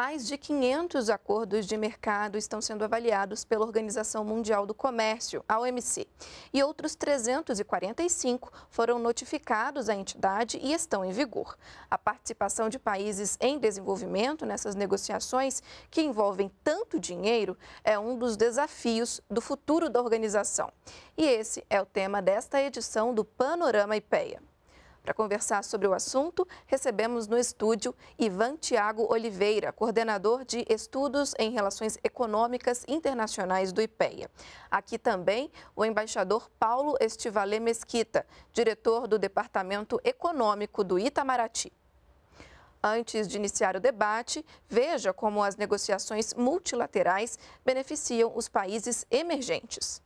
mais de 500 acordos de mercado estão sendo avaliados pela Organização Mundial do Comércio, a OMC, e outros 345 foram notificados à entidade e estão em vigor. A participação de países em desenvolvimento nessas negociações, que envolvem tanto dinheiro, é um dos desafios do futuro da organização. E esse é o tema desta edição do Panorama IPEA. Para conversar sobre o assunto, recebemos no estúdio Ivan Tiago Oliveira, coordenador de Estudos em Relações Econômicas Internacionais do IPEA. Aqui também o embaixador Paulo Estivalet Mesquita, diretor do Departamento Econômico do Itamaraty. Antes de iniciar o debate, veja como as negociações multilaterais beneficiam os países emergentes.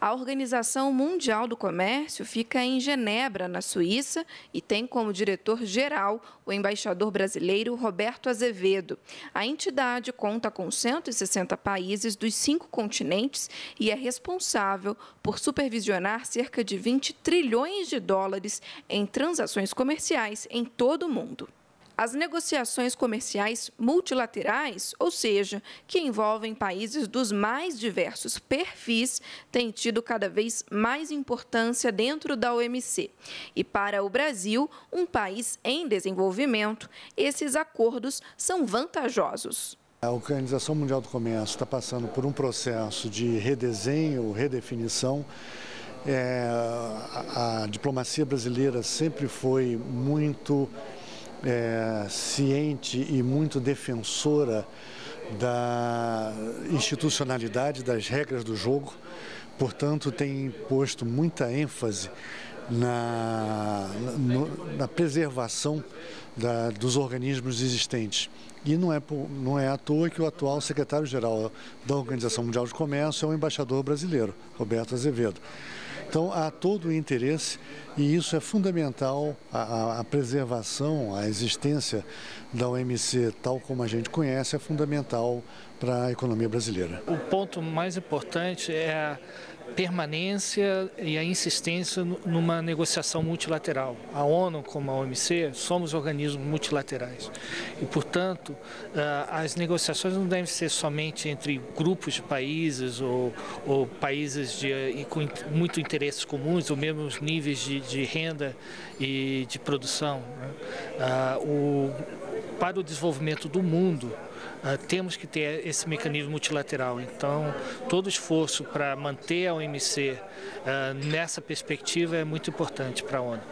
A Organização Mundial do Comércio fica em Genebra, na Suíça, e tem como diretor-geral o embaixador brasileiro Roberto Azevedo. A entidade conta com 160 países dos cinco continentes e é responsável por supervisionar cerca de 20 trilhões de dólares em transações comerciais em todo o mundo. As negociações comerciais multilaterais, ou seja, que envolvem países dos mais diversos perfis, têm tido cada vez mais importância dentro da OMC. E para o Brasil, um país em desenvolvimento, esses acordos são vantajosos. A Organização Mundial do Comércio está passando por um processo de redesenho, redefinição. É, a, a diplomacia brasileira sempre foi muito é, ciente e muito defensora da institucionalidade, das regras do jogo, portanto, tem posto muita ênfase na, na preservação da, dos organismos existentes. E não é, não é à toa que o atual secretário-geral da Organização Mundial de Comércio é o embaixador brasileiro, Roberto Azevedo. Então há todo o interesse e isso é fundamental, a, a preservação, a existência da OMC tal como a gente conhece é fundamental para a economia brasileira. O ponto mais importante é a permanência e a insistência numa negociação multilateral. A ONU, como a OMC, somos organismos multilaterais. E, portanto, ah, as negociações não devem ser somente entre grupos de países ou, ou países de, com muito interesses comuns, ou mesmo os níveis de, de, renda e de produção. Né? Ah, o, para o desenvolvimento do mundo, ah, temos que ter esse mecanismo multilateral. Então, todo esforço para manter a OMC ah, nessa perspectiva é muito importante para a ONU.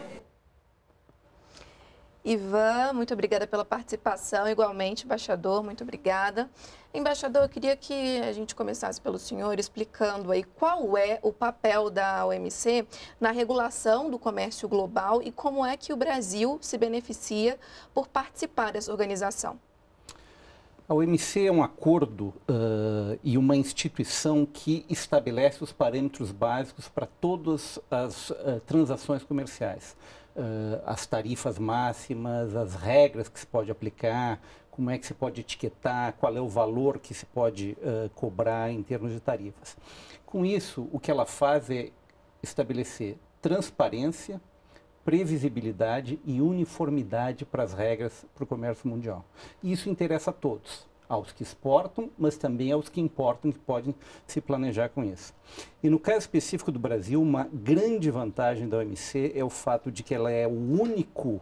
Ivan, muito obrigada pela participação. Igualmente, embaixador, muito obrigada. Embaixador, eu queria que a gente começasse pelo senhor explicando aí qual é o papel da OMC na regulação do comércio global e como é que o Brasil se beneficia por participar dessa organização. A OMC é um acordo uh, e uma instituição que estabelece os parâmetros básicos para todas as uh, transações comerciais. Uh, as tarifas máximas, as regras que se pode aplicar, como é que se pode etiquetar, qual é o valor que se pode cobrar em termos de tarifas. Com isso, o que ela faz é estabelecer transparência, previsibilidade e uniformidade para as regras para o comércio mundial. Isso interessa a todos, aos que exportam, mas também aos que importam, que podem se planejar com isso. E no caso específico do Brasil, uma grande vantagem da OMC é o fato de que ela é o único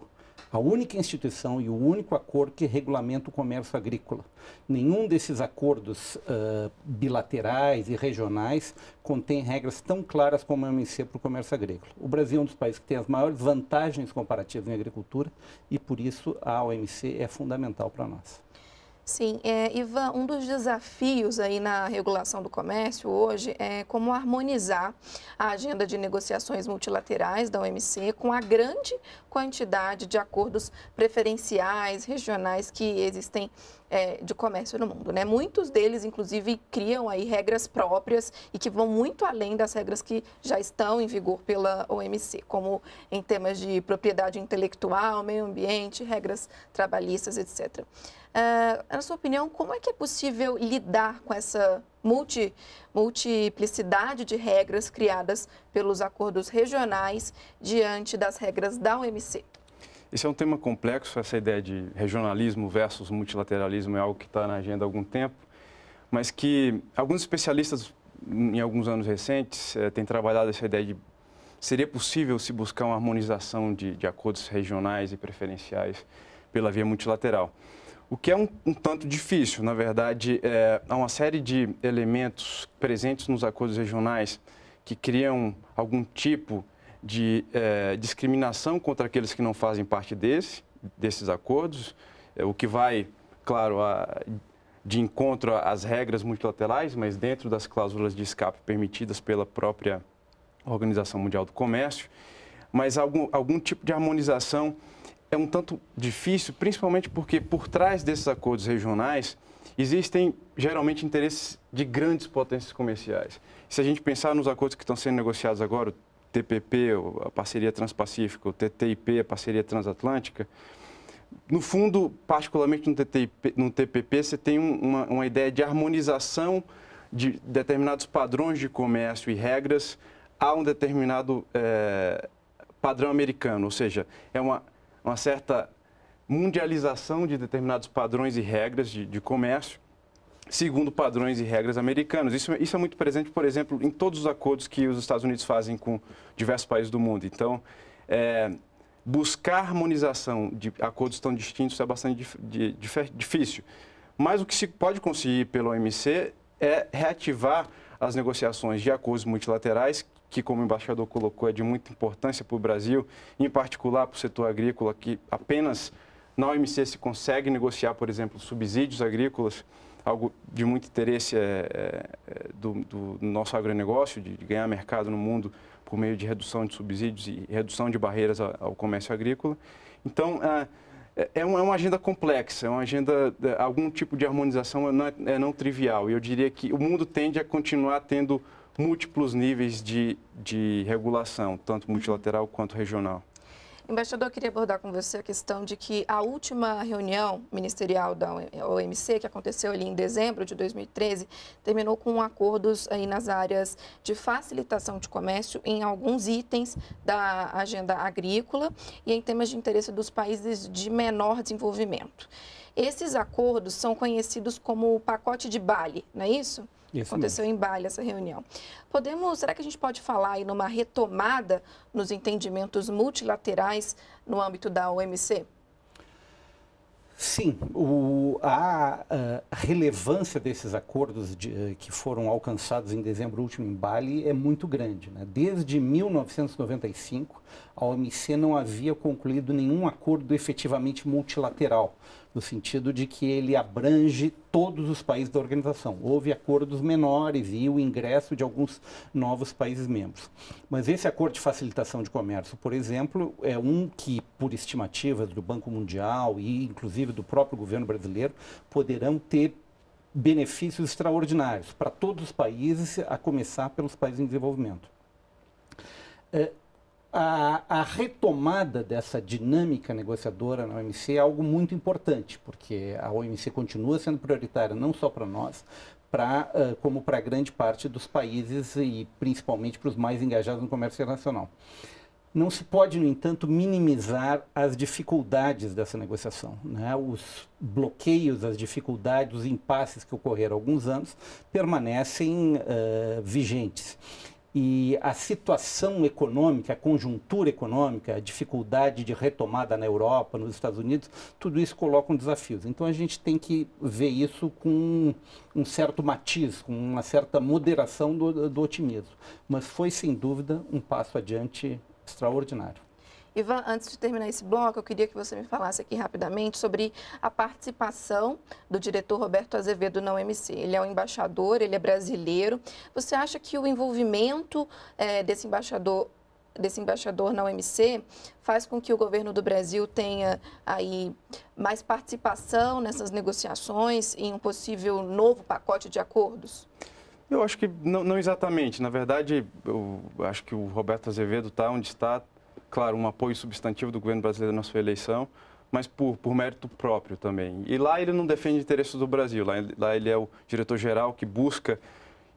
a única instituição e o único acordo que regulamenta o comércio agrícola. Nenhum desses acordos uh, bilaterais e regionais contém regras tão claras como a OMC para o comércio agrícola. O Brasil é um dos países que tem as maiores vantagens comparativas em agricultura e, por isso, a OMC é fundamental para nós. Sim, é, Ivan, um dos desafios aí na regulação do comércio hoje é como harmonizar a agenda de negociações multilaterais da OMC com a grande quantidade de acordos preferenciais regionais que existem é, de comércio no mundo. Né? Muitos deles, inclusive, criam aí regras próprias e que vão muito além das regras que já estão em vigor pela OMC, como em temas de propriedade intelectual, meio ambiente, regras trabalhistas, etc. Uh, na sua opinião, como é que é possível lidar com essa multi, multiplicidade de regras criadas pelos acordos regionais diante das regras da OMC? Esse é um tema complexo, essa ideia de regionalismo versus multilateralismo é algo que está na agenda há algum tempo, mas que alguns especialistas, em alguns anos recentes, eh, têm trabalhado essa ideia de seria possível se buscar uma harmonização de, de acordos regionais e preferenciais pela via multilateral o que é um, um tanto difícil, na verdade, é, há uma série de elementos presentes nos acordos regionais que criam algum tipo de é, discriminação contra aqueles que não fazem parte desse, desses acordos, é, o que vai, claro, a, de encontro às regras multilaterais, mas dentro das cláusulas de escape permitidas pela própria Organização Mundial do Comércio, mas algum, algum tipo de harmonização é um tanto difícil, principalmente porque por trás desses acordos regionais existem geralmente interesses de grandes potências comerciais. Se a gente pensar nos acordos que estão sendo negociados agora, o TPP, a parceria transpacífica, o TTIP, a parceria transatlântica, no fundo, particularmente no, TTIP, no TPP, você tem uma, uma ideia de harmonização de determinados padrões de comércio e regras a um determinado é, padrão americano, ou seja, é uma uma certa mundialização de determinados padrões e regras de, de comércio, segundo padrões e regras americanos. Isso, isso, é muito presente, por exemplo, em todos os acordos que os Estados Unidos fazem com diversos países do mundo. Então, é, buscar harmonização de acordos tão distintos é bastante dif, de, difícil. Mas o que se pode conseguir pelo OMC é reativar as negociações de acordos multilaterais que, como o embaixador colocou, é de muita importância para o Brasil, em particular para o setor agrícola, que apenas na OMC se consegue negociar, por exemplo, subsídios agrícolas, algo de muito interesse é, é, do, do, nosso agronegócio, de, ganhar mercado no mundo por meio de redução de subsídios e redução de barreiras ao, comércio agrícola. Então, ah, é, é, é, uma agenda complexa, é uma agenda, algum tipo de harmonização não é, é não trivial. E eu diria que o mundo tende a continuar tendo múltiplos níveis de, de regulação, tanto multilateral quanto regional. Embaixador, queria abordar com você a questão de que a última reunião ministerial da OMC, que aconteceu ali em dezembro de 2013, terminou com acordos aí nas áreas de facilitação de comércio em alguns itens da agenda agrícola e em temas de interesse dos países de menor desenvolvimento. Esses acordos são conhecidos como o pacote de Bali, não é isso? Isso Aconteceu mesmo. em Bali essa reunião. Podemos, será que a gente pode falar aí numa retomada nos entendimentos multilaterais no âmbito da OMC? Sim, o, a, a, relevância desses acordos de, que foram alcançados em dezembro último em Bali é muito grande. Né? Desde 1995, a OMC não havia concluído nenhum acordo efetivamente multilateral no sentido de que ele abrange todos os países da organização. Houve acordos menores e o ingresso de alguns novos países membros. Mas esse acordo de facilitação de comércio, por exemplo, é um que, por estimativas do Banco Mundial e inclusive do próprio governo brasileiro, poderão ter benefícios extraordinários para todos os países, a começar pelos países em desenvolvimento. Eh, a, a, retomada dessa dinâmica negociadora na OMC é algo muito importante, porque a OMC continua sendo prioritária não só para nós, pra, uh, como para grande parte dos países e principalmente para os mais engajados no comércio internacional. Não se pode, no entanto, minimizar as dificuldades dessa negociação, né? os bloqueios, as dificuldades, os impasses que ocorreram há alguns anos permanecem uh, vigentes e a situação econômica, a conjuntura econômica, a dificuldade de retomada na Europa, nos Estados Unidos, tudo isso um desafios. Então a gente tem que ver isso com um certo matiz, com uma certa moderação do, do otimismo. Mas foi, sem dúvida, um passo adiante extraordinário. Ivan, antes de terminar esse bloco, eu queria que você me falasse aqui rapidamente sobre a participação do diretor Roberto Azevedo na OMC. Ele é um embaixador, ele é brasileiro. Você acha que o envolvimento é, desse embaixador desse embaixador na OMC faz com que o governo do Brasil tenha aí mais participação nessas negociações em um possível novo pacote de acordos? Eu acho que não, não exatamente. Na verdade, eu acho que o Roberto Azevedo está onde está claro, um apoio substantivo do governo brasileiro na sua eleição, mas por, por mérito próprio também. E lá ele não defende interesses do Brasil, lá, lá ele é o diretor-geral que busca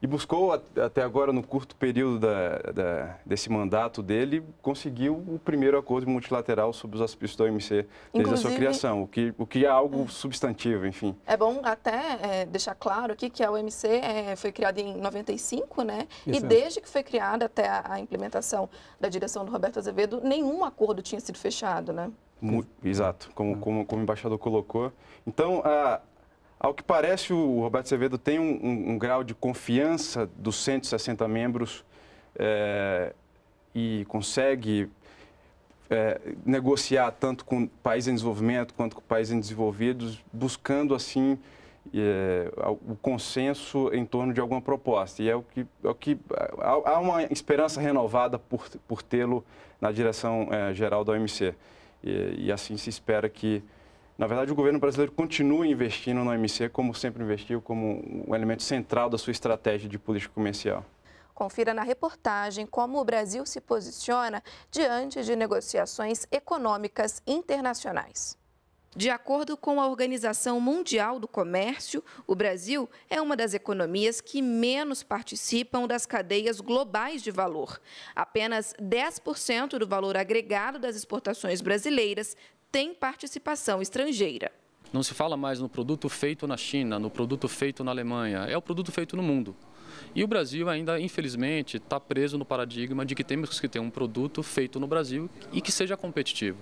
e buscou, até agora, no curto período da, da, desse mandato dele, conseguiu o primeiro acordo multilateral sobre os aspectos da OMC desde Inclusive, a sua criação, o que, o que é algo é. substantivo, enfim. É bom até é, deixar claro aqui que a OMC é, foi criada em 95, né? Isso. E desde que foi criada até a, a implementação da direção do Roberto Azevedo, nenhum acordo tinha sido fechado, né? Exato, como, tá. como, como o embaixador colocou. Então, a, ao que parece, o Roberto Azevedo tem um, um, um, grau de confiança dos 160 membros é, e consegue é, negociar tanto com países em desenvolvimento quanto com países desenvolvidos, buscando assim é, o consenso em torno de alguma proposta. E é o que, é o que há, uma esperança renovada por, por tê-lo na direção geral da OMC. E, e assim se espera que na verdade, o governo brasileiro continua investindo no OMC, como sempre investiu, como um elemento central da sua estratégia de política comercial. Confira na reportagem como o Brasil se posiciona diante de negociações econômicas internacionais. De acordo com a Organização Mundial do Comércio, o Brasil é uma das economias que menos participam das cadeias globais de valor. Apenas 10% do valor agregado das exportações brasileiras tem participação estrangeira. Não se fala mais no produto feito na China, no produto feito na Alemanha, é o produto feito no mundo. E o Brasil ainda, infelizmente, está preso no paradigma de que temos que ter um produto feito no Brasil e que seja competitivo.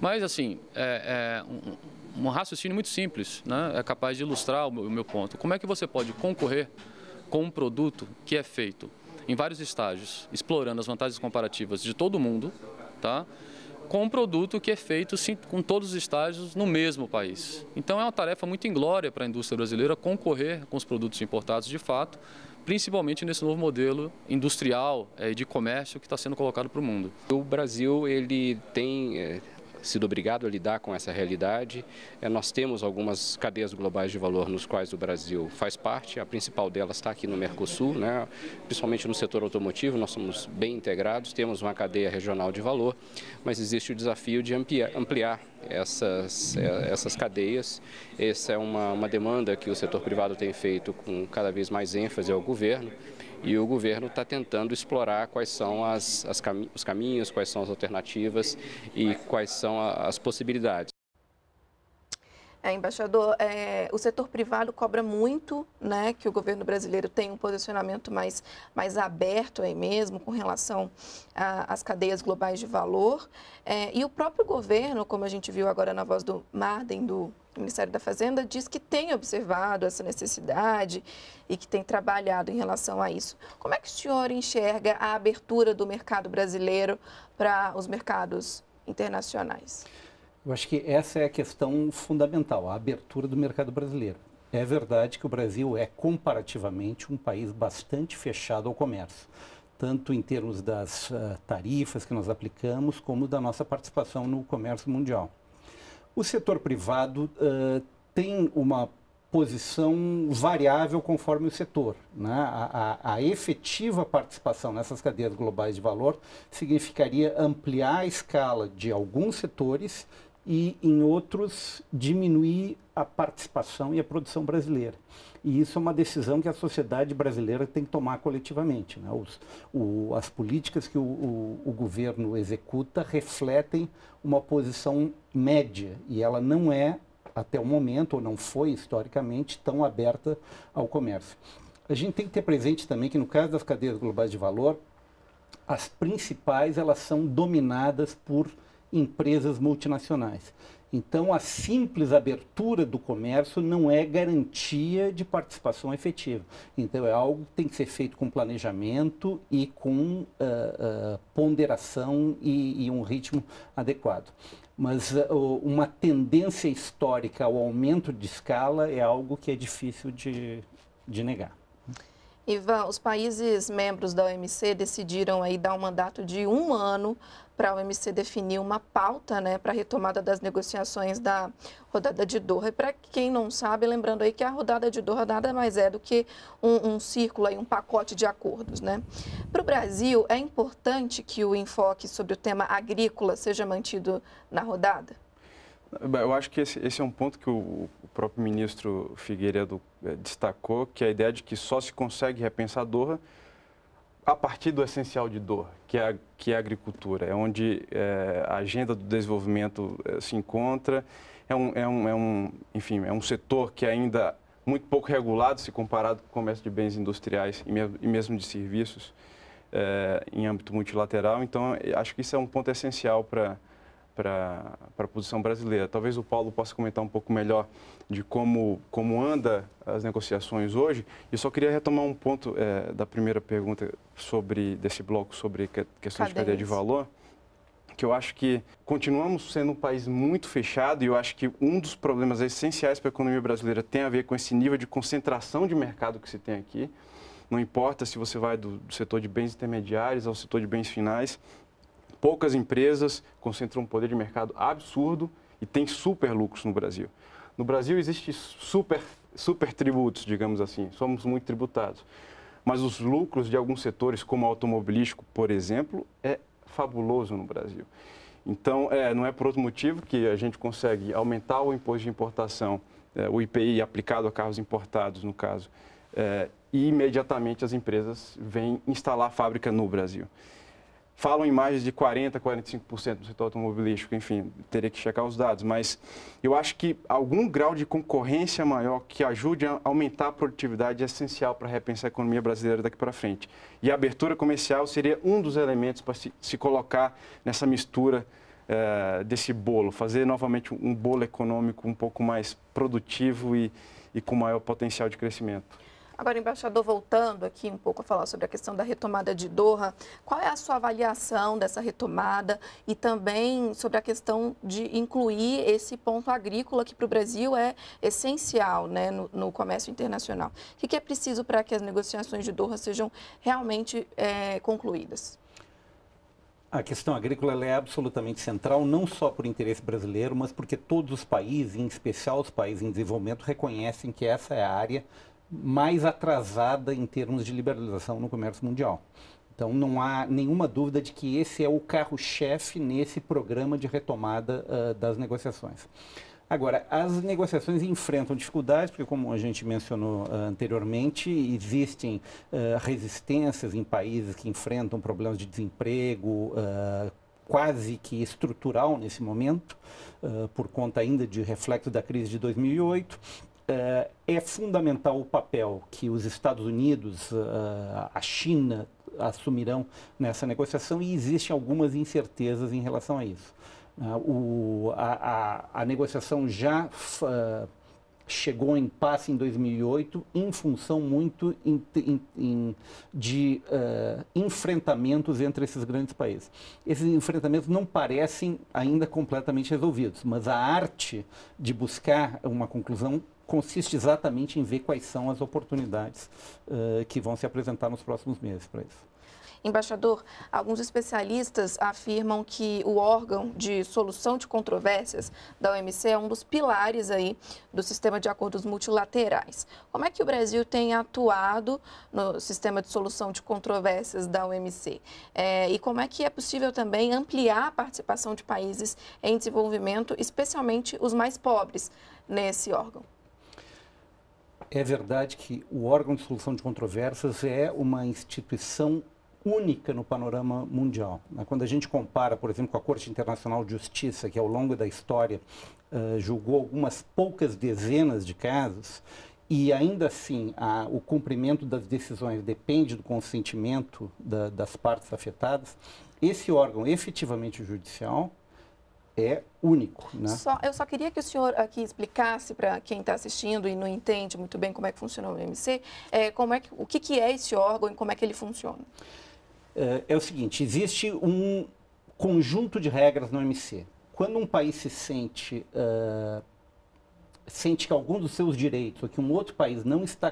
Mas, assim, é, é um, um, raciocínio muito simples, né? é capaz de ilustrar o meu, o meu ponto. Como é que você pode concorrer com um produto que é feito em vários estágios, explorando as vantagens comparativas de todo mundo, tá? com um produto que é feito sim, com todos os estágios no mesmo país. Então é uma tarefa muito inglória para a indústria brasileira concorrer com os produtos importados de fato, principalmente nesse novo modelo industrial e eh, de comércio que está sendo colocado para o mundo. O Brasil ele tem eh, sido obrigado a lidar com essa realidade. É, nós temos algumas cadeias globais de valor nos quais o Brasil faz parte, a principal delas está aqui no Mercosul, né? principalmente no setor automotivo, nós somos bem integrados, temos uma cadeia regional de valor, mas existe o desafio de ampliar, ampliar essas, eh, essas cadeias. Essa é uma, uma demanda que o setor privado tem feito com cada vez mais ênfase ao governo e o governo está tentando explorar quais são as, as os caminhos, quais são as alternativas e quais são a, as possibilidades. É, embaixador, é, o setor privado cobra muito né, que o governo brasileiro tenha um posicionamento mais, mais aberto aí mesmo com relação às cadeias globais de valor. É, e o próprio governo, como a gente viu agora na voz do Marden, do Ministério da Fazenda diz que tem observado essa necessidade e que tem trabalhado em relação a isso. Como é que o senhor enxerga a abertura do mercado brasileiro para os mercados internacionais? Eu acho que essa é a questão fundamental, a abertura do mercado brasileiro. É verdade que o Brasil é comparativamente um país bastante fechado ao comércio tanto em termos das ah, tarifas que nós aplicamos, como da nossa participação no comércio mundial. O setor privado uh, tem uma posição variável conforme o setor. Né? A, a, a, efetiva participação nessas cadeias globais de valor significaria ampliar a escala de alguns setores e em outros diminuir a participação e a produção brasileira. E isso é uma decisão que a sociedade brasileira tem que tomar coletivamente. Né? Os, o, as políticas que o, o, o, governo executa refletem uma posição média e ela não é, até o momento, ou não foi historicamente, tão aberta ao comércio. A gente tem que ter presente também que, no caso das cadeias globais de valor, as principais elas são dominadas por empresas multinacionais. Então, a simples abertura do comércio não é garantia de participação efetiva. Então, é algo que tem que ser feito com planejamento e com uh, uh, ponderação e, e, um ritmo adequado. Mas uh, uma tendência histórica ao aumento de escala é algo que é difícil de, de negar. Ivan, os países membros da OMC decidiram aí dar um mandato de um ano para o OMC definir uma pauta né, para a retomada das negociações da rodada de Doha. E para quem não sabe, lembrando aí que a rodada de Doha nada mais é do que um, um círculo, aí, um pacote de acordos. Né? Para o Brasil, é importante que o enfoque sobre o tema agrícola seja mantido na rodada? Eu acho que esse, esse é um ponto que o, o próprio ministro Figueiredo eh, destacou, que é a ideia de que só se consegue repensar Doha a partir do essencial de dor, que é a, que é a agricultura, é onde é, a agenda do desenvolvimento é, se encontra. É um, é, um, é, um, enfim, é um setor que é ainda muito pouco regulado se comparado com o comércio de bens industriais e, e mesmo de serviços é, em âmbito multilateral. Então, acho que isso é um ponto essencial para para a posição brasileira. Talvez o Paulo possa comentar um pouco melhor de como, como anda as negociações hoje. Eu só queria retomar um ponto é, da primeira pergunta sobre desse bloco sobre que, questão de cadeia isso? de valor, que eu acho que continuamos sendo um país muito fechado e eu acho que um dos problemas essenciais para a economia brasileira tem a ver com esse nível de concentração de mercado que se tem aqui. Não importa se você vai do setor de bens intermediários ao setor de bens finais, Poucas empresas concentram um poder de mercado absurdo e têm super lucros no Brasil. No Brasil existe super, super tributos, digamos assim, somos muito tributados. Mas os lucros de alguns setores, como automobilístico, por exemplo, é fabuloso no Brasil. Então, é, não é por outro motivo que a gente consegue aumentar o imposto de importação, é, o IPI aplicado a carros importados, no caso, é, e imediatamente as empresas vêm instalar a fábrica no Brasil falam em margens de 40%, 45% do setor automobilístico, enfim, teria que checar os dados, mas eu acho que algum grau de concorrência maior que ajude a aumentar a produtividade é essencial para repensar a economia brasileira daqui para frente. E a abertura comercial seria um dos elementos para se, se colocar nessa mistura uh, desse bolo, fazer novamente um bolo econômico um pouco mais produtivo e, e com maior potencial de crescimento. Agora, embaixador, voltando aqui um pouco a falar sobre a questão da retomada de Doha, qual é a sua avaliação dessa retomada e também sobre a questão de incluir esse ponto agrícola que para o Brasil é essencial né, no, no comércio internacional? O que, que é preciso para que as negociações de Doha sejam realmente é, concluídas? A questão agrícola é absolutamente central, não só por interesse brasileiro, mas porque todos os países, em especial os países em desenvolvimento, reconhecem que essa é a área mais atrasada em termos de liberalização no comércio mundial. Então, não há nenhuma dúvida de que esse é o carro-chefe nesse programa de retomada uh, das negociações. Agora, as negociações enfrentam dificuldades, porque, como a gente mencionou uh, anteriormente, existem uh, resistências em países que enfrentam problemas de desemprego, quase que estrutural nesse momento, por conta ainda de reflexo da crise de 2008 é, é fundamental o papel que os Estados Unidos, ah, a China assumirão nessa negociação e existem algumas incertezas em relação a isso. Ah, o, a, a, a, negociação já uh, chegou em passe em 2008 em função muito in, in, in, de uh, enfrentamentos entre esses grandes países. Esses enfrentamentos não parecem ainda completamente resolvidos, mas a arte de buscar uma conclusão consiste exatamente em ver quais são as oportunidades uh, que vão se apresentar nos próximos meses para isso. Embaixador, alguns especialistas afirmam que o órgão de solução de controvérsias da OMC é um dos pilares aí do sistema de acordos multilaterais. Como é que o Brasil tem atuado no sistema de solução de controvérsias da OMC? É, e como é que é possível também ampliar a participação de países em desenvolvimento, especialmente os mais pobres, nesse órgão? É verdade que o órgão de solução de controvérsias é uma instituição única no panorama mundial. Né? Quando a gente compara, por exemplo, com a Corte Internacional de Justiça, que ao longo da história uh, julgou algumas poucas dezenas de casos, e ainda assim a, o cumprimento das decisões depende do consentimento da, das partes afetadas, esse órgão efetivamente judicial é único. Né? Só, eu só queria que o senhor aqui explicasse para quem está assistindo e não entende muito bem como é que funciona o MC, é, como é que, o que, que é esse órgão e como é que ele funciona. É, é o seguinte, existe um conjunto de regras no MC. Quando um país se sente, uh, sente que algum dos seus direitos, ou que um outro país não está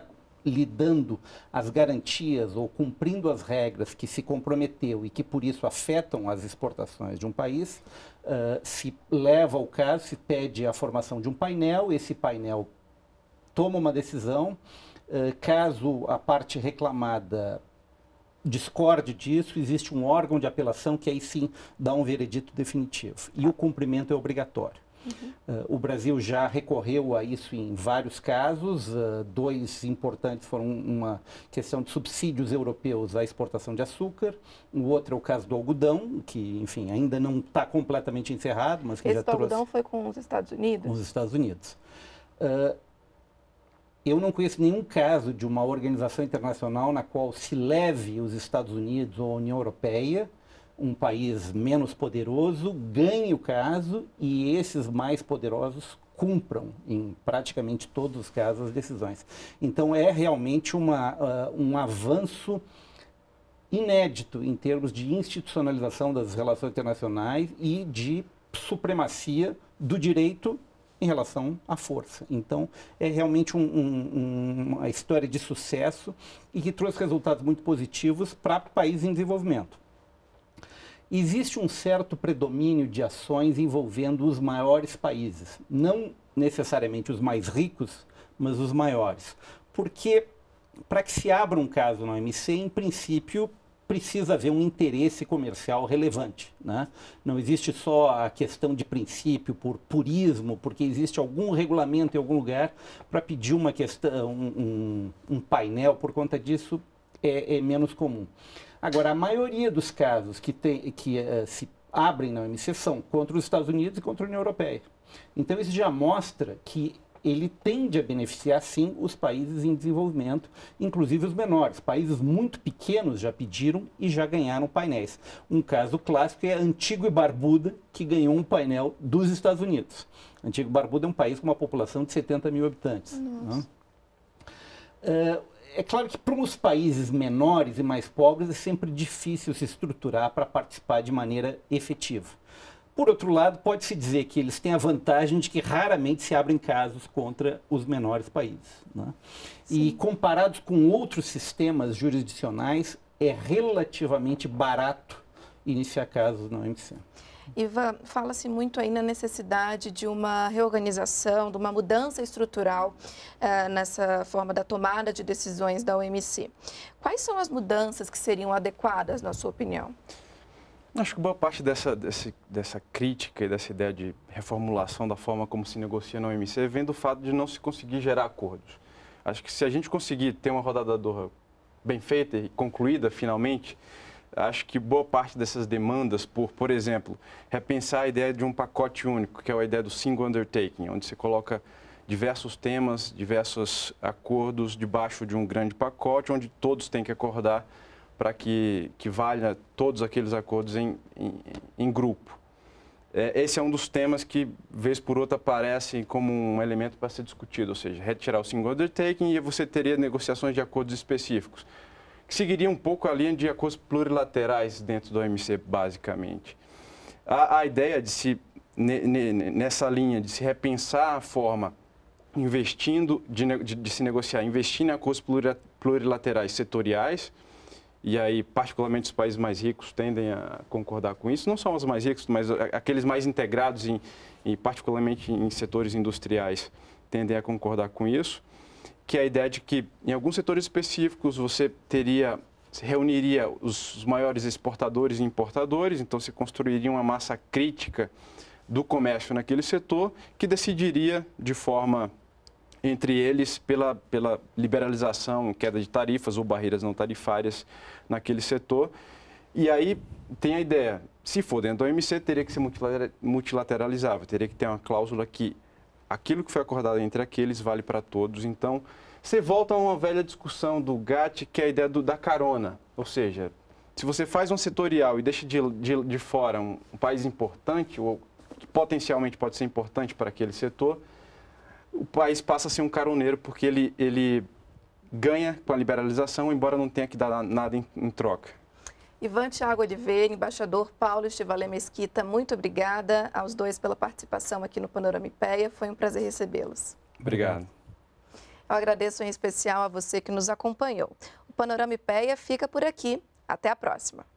lidando as garantias ou cumprindo as regras que se comprometeu e que por isso afetam as exportações de um país, uh, se leva o caso, se pede a formação de um painel, esse painel toma uma decisão, uh, caso a parte reclamada discorde disso, existe um órgão de apelação que aí sim dá um veredito definitivo. E o cumprimento é obrigatório. Uhum. Uh, o Brasil já recorreu a isso em vários casos. Uh, dois importantes foram uma questão de subsídios europeus à exportação de açúcar, o outro é o caso do algodão, que, enfim, ainda não está completamente encerrado, mas que Esse já trouxe... Esse algodão foi com os Estados Unidos? Com os Estados Unidos. Uh, eu não conheço nenhum caso de uma organização internacional na qual se leve os Estados Unidos ou a União Europeia um país menos poderoso ganhe o caso e esses mais poderosos cumpram, em praticamente todos os casos, as decisões. Então, é realmente uma, uh, um avanço inédito em termos de institucionalização das relações internacionais e de supremacia do direito em relação à força. Então, é realmente um, um, uma história de sucesso e que trouxe resultados muito positivos para países em desenvolvimento. Existe um certo predomínio de ações envolvendo os maiores países, não necessariamente os mais ricos, mas os maiores. Porque para que se abra um caso no OMC, em princípio, precisa haver um interesse comercial relevante. Né? Não existe só a questão de princípio por purismo, porque existe algum regulamento em algum lugar para pedir uma questão, um, um, painel por conta disso é, é menos comum. Agora, a maioria dos casos que, tem, que uh, se abrem na OMC são contra os Estados Unidos e contra a União Europeia. Então, isso já mostra que ele tende a beneficiar, sim, os países em desenvolvimento, inclusive os menores. Países muito pequenos já pediram e já ganharam painéis. Um caso clássico é Antigo e Barbuda, que ganhou um painel dos Estados Unidos. Antigo e Barbuda é um país com uma população de 70 mil habitantes. Né? Nossa. Né? Uh, é claro que para os países menores e mais pobres é sempre difícil se estruturar para participar de maneira efetiva. Por outro lado, pode-se dizer que eles têm a vantagem de que raramente se abrem casos contra os menores países. Né? E comparados com outros sistemas jurisdicionais, é relativamente barato iniciar casos na OMC. Ivan, fala-se muito aí na necessidade de uma reorganização, de uma mudança estrutural eh, nessa forma da tomada de decisões da OMC. Quais são as mudanças que seriam adequadas, na sua opinião? Acho que boa parte dessa, dessa, dessa crítica e dessa ideia de reformulação da forma como se negocia na OMC vem do fato de não se conseguir gerar acordos. Acho que se a gente conseguir ter uma rodada da bem feita e concluída finalmente, acho que boa parte dessas demandas por, por exemplo, repensar a ideia de um pacote único, que é a ideia do single undertaking, onde você coloca diversos temas, diversos acordos debaixo de um grande pacote, onde todos têm que acordar para que, que valha todos aqueles acordos em, em, em grupo. É, esse é um dos temas que, vez por outra, aparece como um elemento para ser discutido, ou seja, retirar o single undertaking e você teria negociações de acordos específicos que seguiria um pouco a linha de acordos plurilaterais dentro do OMC, basicamente. A, a ideia de se, nessa linha, de se repensar a forma investindo, de, de, de se negociar, investir em acordos plurilaterais setoriais, e aí, particularmente, os países mais ricos tendem a concordar com isso. Não são os mais ricos, mas aqueles mais integrados, em, em particularmente em setores industriais, tendem a concordar com isso que é a ideia de que em alguns setores específicos você teria reuniria os maiores exportadores e importadores, então se construiria uma massa crítica do comércio naquele setor que decidiria de forma entre eles pela, pela liberalização, queda de tarifas ou barreiras não tarifárias naquele setor. E aí tem a ideia, se for dentro do OMC, teria que ser multilateralizável, teria que ter uma cláusula que aquilo que foi acordado entre aqueles vale para todos. Então, você volta a uma velha discussão do GATT, que é a ideia do, da carona. Ou seja, se você faz um setorial e deixa de, de, de fora um, um país importante, ou que potencialmente pode ser importante para aquele setor, o país passa a ser um caroneiro, porque ele, ele ganha com a liberalização, embora não tenha que dar nada em, em troca. Ivan Tiago Oliveira, embaixador Paulo Estivalé Mesquita, muito obrigada aos dois pela participação aqui no Panorama IPEA. Foi um prazer recebê-los. Obrigado. Eu agradeço em especial a você que nos acompanhou. O Panorama IPEA fica por aqui. Até a próxima.